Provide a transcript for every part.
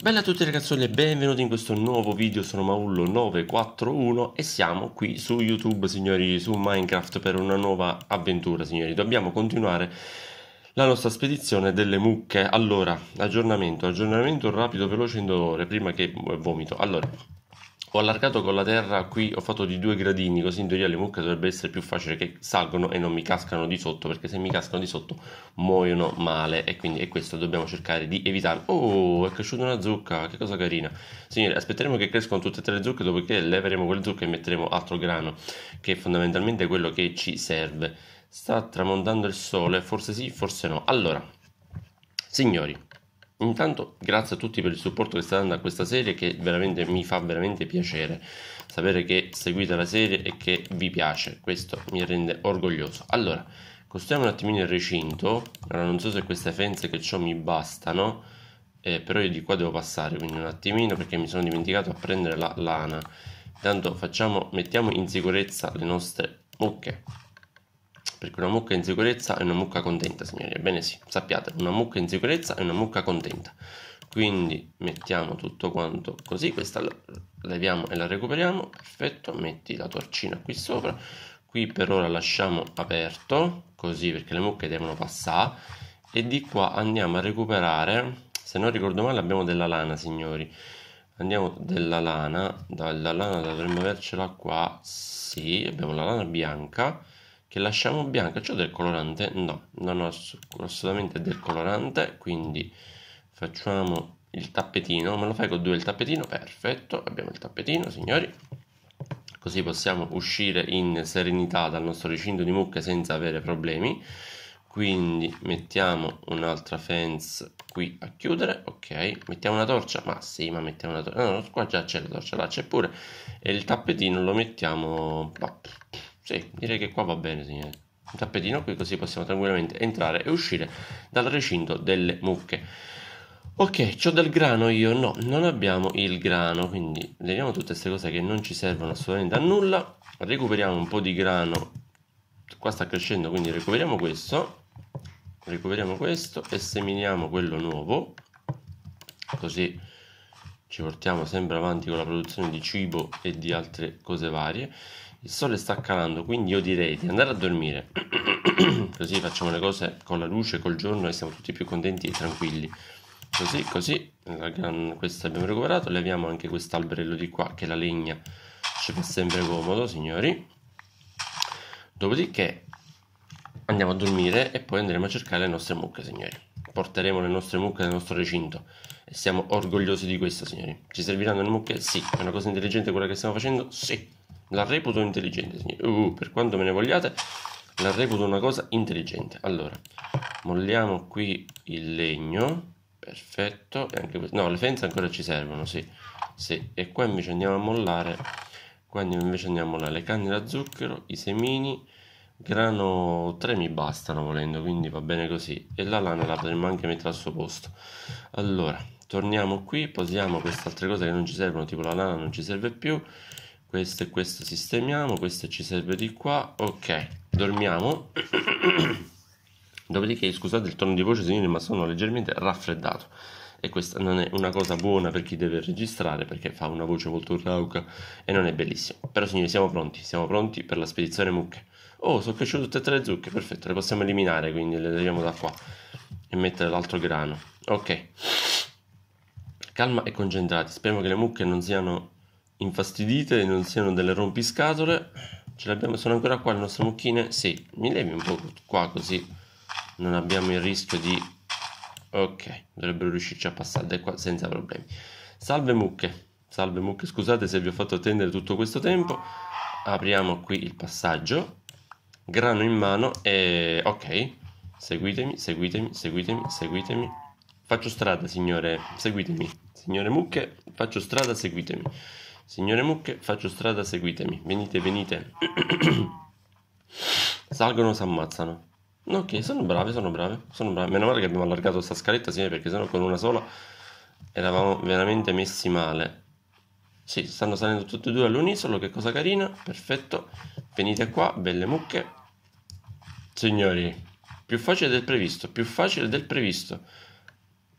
Bella a tutti ragazzoni e benvenuti in questo nuovo video, sono Maullo941 e siamo qui su YouTube signori, su Minecraft per una nuova avventura signori Dobbiamo continuare la nostra spedizione delle mucche Allora, aggiornamento, aggiornamento rapido, veloce e indolore, prima che vomito Allora, ho allargato con la terra, qui ho fatto di due gradini, così in teoria le mucche dovrebbe essere più facile che salgono e non mi cascano di sotto, perché se mi cascano di sotto muoiono male e quindi è questo, dobbiamo cercare di evitare. Oh, è cresciuta una zucca, che cosa carina. Signore, aspetteremo che crescono tutte e tre le zucche, dopodiché leveremo quelle zucche e metteremo altro grano, che è fondamentalmente quello che ci serve. Sta tramontando il sole, forse sì, forse no. Allora, signori Intanto grazie a tutti per il supporto che state dando a questa serie che veramente mi fa veramente piacere sapere che seguite la serie e che vi piace, questo mi rende orgoglioso. Allora, costruiamo un attimino il recinto, allora non so se queste fenze che ho mi bastano, eh, però io di qua devo passare, quindi un attimino perché mi sono dimenticato a prendere la lana. Intanto facciamo, mettiamo in sicurezza le nostre mucche. Okay. Perché una mucca in sicurezza è una mucca contenta, signori. Ebbene sì, sappiate, una mucca in sicurezza è una mucca contenta. Quindi mettiamo tutto quanto così, questa la leviamo e la recuperiamo. Perfetto, metti la torcina qui sopra. Qui per ora lasciamo aperto, così perché le mucche devono passare. E di qua andiamo a recuperare, se non ricordo male abbiamo della lana, signori. Andiamo della lana, dalla lana dovremmo avercela qua, sì, abbiamo la lana bianca che lasciamo bianca c'è cioè del colorante no non ho assolutamente del colorante quindi facciamo il tappetino me lo fai con due il tappetino perfetto abbiamo il tappetino signori così possiamo uscire in serenità dal nostro recinto di mucche senza avere problemi quindi mettiamo un'altra fence qui a chiudere ok mettiamo una torcia ma sì ma mettiamo una torcia no, no qua già c'è la torcia là c'è pure e il tappetino lo mettiamo sì, direi che qua va bene, signore. Un tappetino qui così possiamo tranquillamente entrare e uscire dal recinto delle mucche. Ok, ho del grano io? No, non abbiamo il grano, quindi leviamo tutte queste cose che non ci servono assolutamente a nulla. Recuperiamo un po' di grano. Qua sta crescendo, quindi recuperiamo questo. Recuperiamo questo e seminiamo quello nuovo. Così ci portiamo sempre avanti con la produzione di cibo e di altre cose varie il sole sta calando, quindi io direi di andare a dormire, così facciamo le cose con la luce, col giorno e siamo tutti più contenti e tranquilli. Così, così, questa abbiamo recuperato, leviamo anche quest'alberello di qua che la legna ci fa sempre comodo, signori. Dopodiché andiamo a dormire e poi andremo a cercare le nostre mucche, signori. Porteremo le nostre mucche nel nostro recinto e siamo orgogliosi di questo, signori. Ci serviranno le mucche? Sì. È una cosa intelligente quella che stiamo facendo? Sì. La reputo intelligente, signori. Uh, uh, per quanto me ne vogliate, la reputo una cosa intelligente. Allora, molliamo qui il legno. Perfetto. E anche questo. No, le fenze ancora ci servono, sì. sì. E qua invece andiamo a mollare. Qua invece andiamo a mollare le canne da zucchero, i semini, grano 3 mi bastano volendo, quindi va bene così. E la lana la potremmo anche mettere al suo posto. Allora, torniamo qui, posiamo queste altre cose che non ci servono, tipo la lana non ci serve più questo e questo sistemiamo questo ci serve di qua ok dormiamo dopodiché scusate il tono di voce signori ma sono leggermente raffreddato e questa non è una cosa buona per chi deve registrare perché fa una voce molto rauca e non è bellissimo però signori siamo pronti siamo pronti per la spedizione mucche oh sono cresciute tutte e tre le zucche perfetto le possiamo eliminare quindi le togliamo da qua e mettere l'altro grano ok calma e concentrati speriamo che le mucche non siano infastidite e non siano delle rompiscatole. Ce l'abbiamo, sono ancora qua le nostre mucchine? Sì, mi levi un po' qua così non abbiamo il rischio di... Ok, dovrebbero riuscirci a passare da qua senza problemi. Salve mucche, salve mucche, scusate se vi ho fatto attendere tutto questo tempo. Apriamo qui il passaggio, grano in mano e... ok, seguitemi, seguitemi, seguitemi, seguitemi. Faccio strada, signore, seguitemi. Signore mucche, faccio strada, seguitemi. Signore mucche, faccio strada, seguitemi. Venite, venite. Salgono, s'ammazzano. Ok, sono brave, sono brave, sono brave. Meno male che abbiamo allargato questa scaletta, signore, perché sennò con una sola eravamo veramente messi male. Sì, stanno salendo tutti e due all'unisono, che cosa carina, perfetto. Venite qua, belle mucche. Signori, più facile del previsto, più facile del previsto.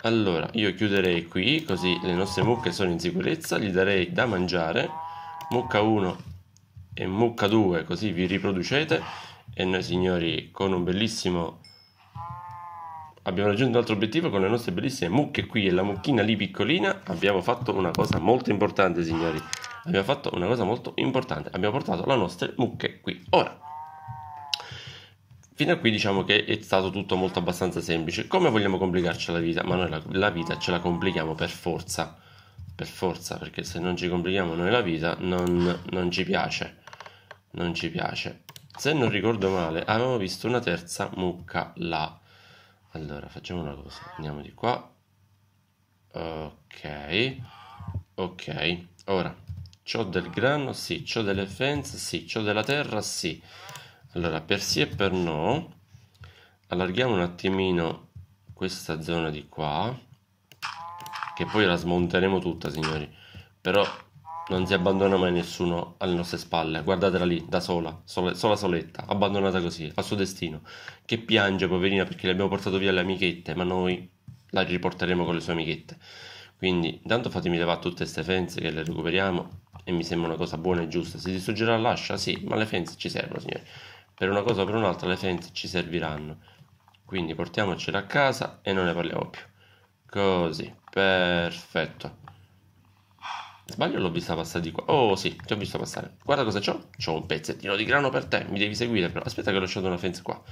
Allora, io chiuderei qui, così le nostre mucche sono in sicurezza, gli darei da mangiare, mucca 1 e mucca 2, così vi riproducete e noi signori con un bellissimo... Abbiamo raggiunto un altro obiettivo con le nostre bellissime mucche qui e la mucchina lì piccolina. Abbiamo fatto una cosa molto importante, signori. Abbiamo fatto una cosa molto importante. Abbiamo portato le nostre mucche qui. Ora, Fino a qui diciamo che è stato tutto molto abbastanza semplice. Come vogliamo complicarci la vita? Ma noi la, la vita ce la complichiamo per forza. Per forza, perché se non ci complichiamo noi la vita non, non ci piace. Non ci piace. Se non ricordo male, avevamo visto una terza mucca là. Allora, facciamo una cosa. Andiamo di qua. Ok. Ok. Ora, c'ho del grano? Sì. C'ho delle fenze? Sì. C'ho della terra? Sì. Allora, per sì e per no, allarghiamo un attimino questa zona di qua, che poi la smonteremo tutta, signori. Però non si abbandona mai nessuno alle nostre spalle. Guardatela lì, da sola, sola, sola soletta, abbandonata così, al suo destino. Che piange, poverina, perché le abbiamo portato via le amichette, ma noi la riporteremo con le sue amichette. Quindi, intanto fatemi levare tutte queste fenze che le recuperiamo e mi sembra una cosa buona e giusta. Si distruggerà l'ascia? Sì, ma le fenze ci servono, signori per una cosa o per un'altra le fence ci serviranno. Quindi portiamocela a casa e non ne parliamo più. Così, perfetto. Sbaglio l'ho vista passare di qua. Oh sì, ti ho visto passare. Guarda cosa c'ho. C'ho un pezzettino di grano per te. Mi devi seguire però. Aspetta che ho lasciato una fence qua.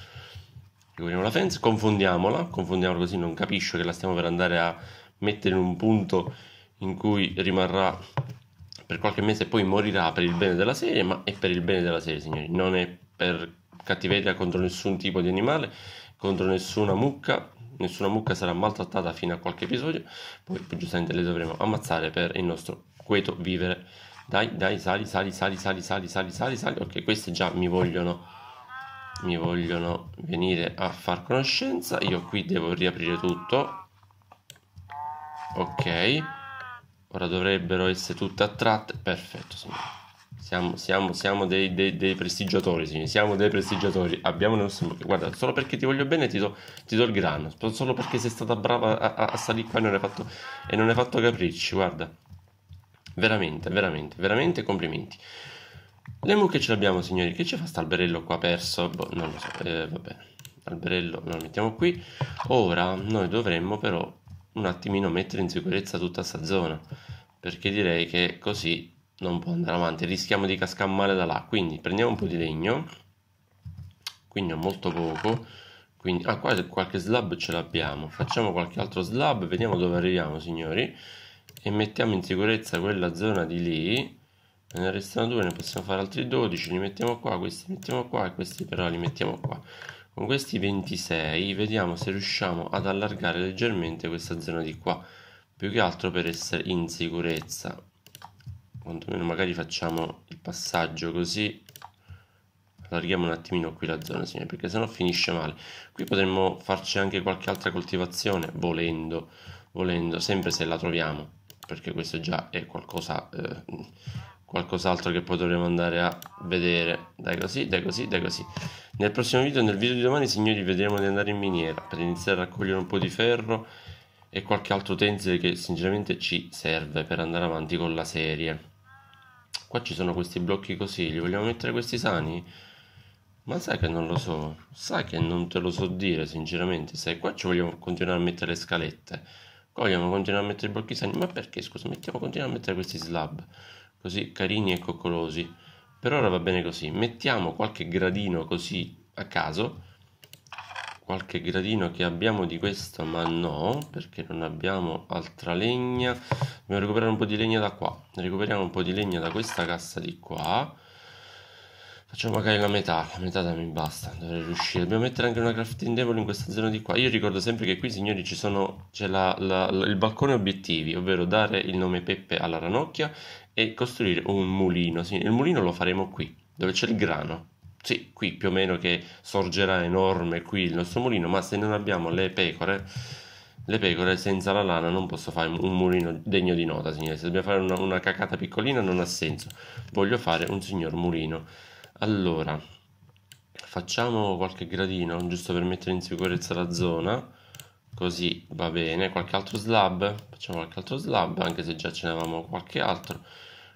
Ricopriamo la fence, confondiamola. Confondiamola così non capisco che la stiamo per andare a mettere in un punto in cui rimarrà per qualche mese e poi morirà per il bene della serie, ma è per il bene della serie, signori. Non è per cattiveria contro nessun tipo di animale, contro nessuna mucca, nessuna mucca sarà maltrattata fino a qualche episodio, poi giustamente le dovremo ammazzare per il nostro queto vivere. Dai, dai, sali, sali, sali, sali, sali, sali, sali, sali. Ok, queste già mi vogliono, mi vogliono venire a far conoscenza. Io qui devo riaprire tutto. Ok, ora dovrebbero essere tutte attratte. Perfetto, signore. Siamo, siamo, siamo dei, dei, dei, prestigiatori, sì. siamo dei prestigiatori. Abbiamo le nostre... Guarda, solo perché ti voglio bene ti do, ti do il grano, solo perché sei stata brava a, a, salire qua e non hai fatto, e fatto capricci, guarda. Veramente, veramente, veramente complimenti. Le mucche ce l'abbiamo, signori. Che ci fa sta alberello qua perso? Boh, non lo so, eh, vabbè. Alberello lo mettiamo qui. Ora noi dovremmo però un attimino mettere in sicurezza tutta sta zona, perché direi che così non può andare avanti, rischiamo di cascare male da là, quindi prendiamo un po' di mm. legno, quindi ho molto poco, quindi ah, qua qualche slab ce l'abbiamo, facciamo qualche altro slab, vediamo dove arriviamo signori, e mettiamo in sicurezza quella zona di lì, ne restano due, ne possiamo fare altri 12, li mettiamo qua, questi li mettiamo qua e questi però li mettiamo qua. Con questi 26 vediamo se riusciamo ad allargare leggermente questa zona di qua, più che altro per essere in sicurezza quando noi magari facciamo il passaggio così allarghiamo un attimino qui la zona signori perché sennò finisce male qui potremmo farci anche qualche altra coltivazione volendo volendo sempre se la troviamo perché questo già è qualcosa eh, qualcos'altro che poi dovremo andare a vedere dai così dai così dai così nel prossimo video nel video di domani signori vedremo di andare in miniera per iniziare a raccogliere un po' di ferro e qualche altro utensile che sinceramente ci serve per andare avanti con la serie Qua ci sono questi blocchi così, li vogliamo mettere questi sani? Ma sai che non lo so, sai che non te lo so dire sinceramente, sai, qua ci vogliamo continuare a mettere le scalette, qua vogliamo continuare a mettere i blocchi sani, ma perché scusa, mettiamo, continuiamo a mettere questi slab, così carini e coccolosi, per ora va bene così, mettiamo qualche gradino così a caso, qualche gradino che abbiamo di questo ma no perché non abbiamo altra legna dobbiamo recuperare un po' di legna da qua recuperiamo un po' di legna da questa cassa di qua facciamo magari la metà la metà da mi basta dovrei riuscire dobbiamo mettere anche una crafting table in questa zona di qua io ricordo sempre che qui signori ci sono c'è il balcone obiettivi ovvero dare il nome Peppe alla ranocchia e costruire un mulino sì, il mulino lo faremo qui dove c'è il grano sì, qui più o meno che sorgerà enorme qui il nostro mulino, ma se non abbiamo le pecore, le pecore senza la lana non posso fare un mulino degno di nota, signore. Se dobbiamo fare una, una cacata piccolina non ha senso. Voglio fare un signor mulino. Allora, facciamo qualche gradino, giusto per mettere in sicurezza la zona. Così va bene. Qualche altro slab? Facciamo qualche altro slab, anche se già ce n'avevamo qualche altro.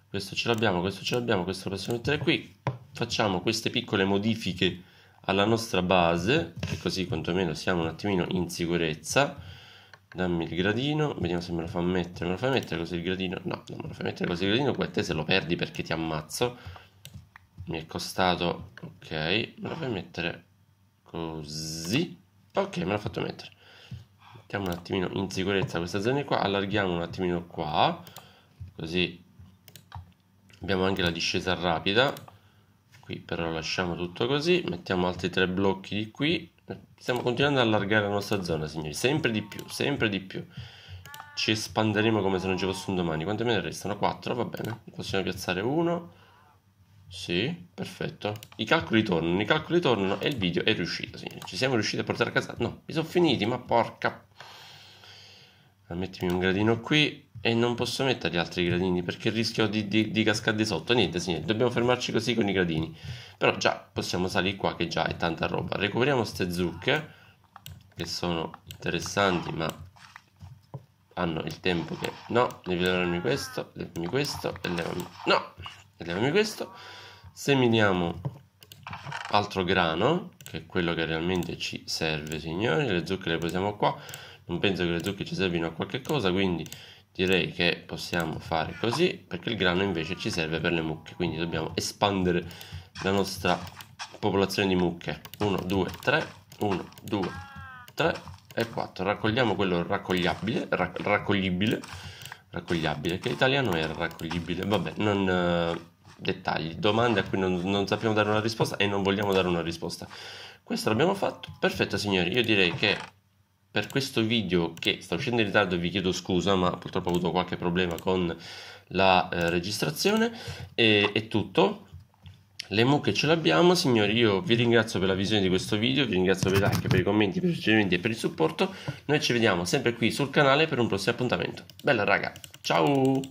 Questo ce l'abbiamo, questo ce l'abbiamo, questo lo possiamo mettere qui facciamo queste piccole modifiche alla nostra base che così quantomeno siamo un attimino in sicurezza dammi il gradino vediamo se me lo fa mettere me lo fa mettere così il gradino no non me lo fa mettere così il gradino qua te se lo perdi perché ti ammazzo mi è costato ok me lo fai mettere così ok me l'ha fatto mettere mettiamo un attimino in sicurezza questa zona qua allarghiamo un attimino qua così abbiamo anche la discesa rapida qui però lasciamo tutto così mettiamo altri tre blocchi di qui stiamo continuando ad allargare la nostra zona signori sempre di più sempre di più ci espanderemo come se non ci fosse un domani quante me ne restano? 4 va bene possiamo piazzare uno sì, perfetto. I calcoli tornano, i calcoli tornano e il video è riuscito, signori. Ci siamo riusciti a portare a casa... No, mi sono finiti, ma porca... Mettimi un gradino qui e non posso mettere gli altri gradini perché rischio di, di, di cascare sotto. Niente, signori, dobbiamo fermarci così con i gradini. Però già possiamo salire qua che già è tanta roba. Recuperiamo queste zucche che sono interessanti ma hanno il tempo che... No, devi levarmi questo, levami questo e levami... No, e levami questo. Seminiamo altro grano che è quello che realmente ci serve signori. Le zucche le posiamo qua. Non penso che le zucche ci servino a qualche cosa quindi direi che possiamo fare così perché il grano invece ci serve per le mucche quindi dobbiamo espandere la nostra popolazione di mucche 1 2 3 1 2 3 e 4 raccogliamo quello raccogliabile rac raccoglibile raccogliabile che italiano era raccoglibile vabbè non eh, dettagli domande a cui non, non sappiamo dare una risposta e non vogliamo dare una risposta questo l'abbiamo fatto perfetto signori io direi che per questo video che sta uscendo in ritardo vi chiedo scusa ma purtroppo ho avuto qualche problema con la eh, registrazione e, è tutto le mucche ce l'abbiamo signori io vi ringrazio per la visione di questo video vi ringrazio per i like, per i commenti, per i suggerimenti e per il supporto noi ci vediamo sempre qui sul canale per un prossimo appuntamento bella raga, ciao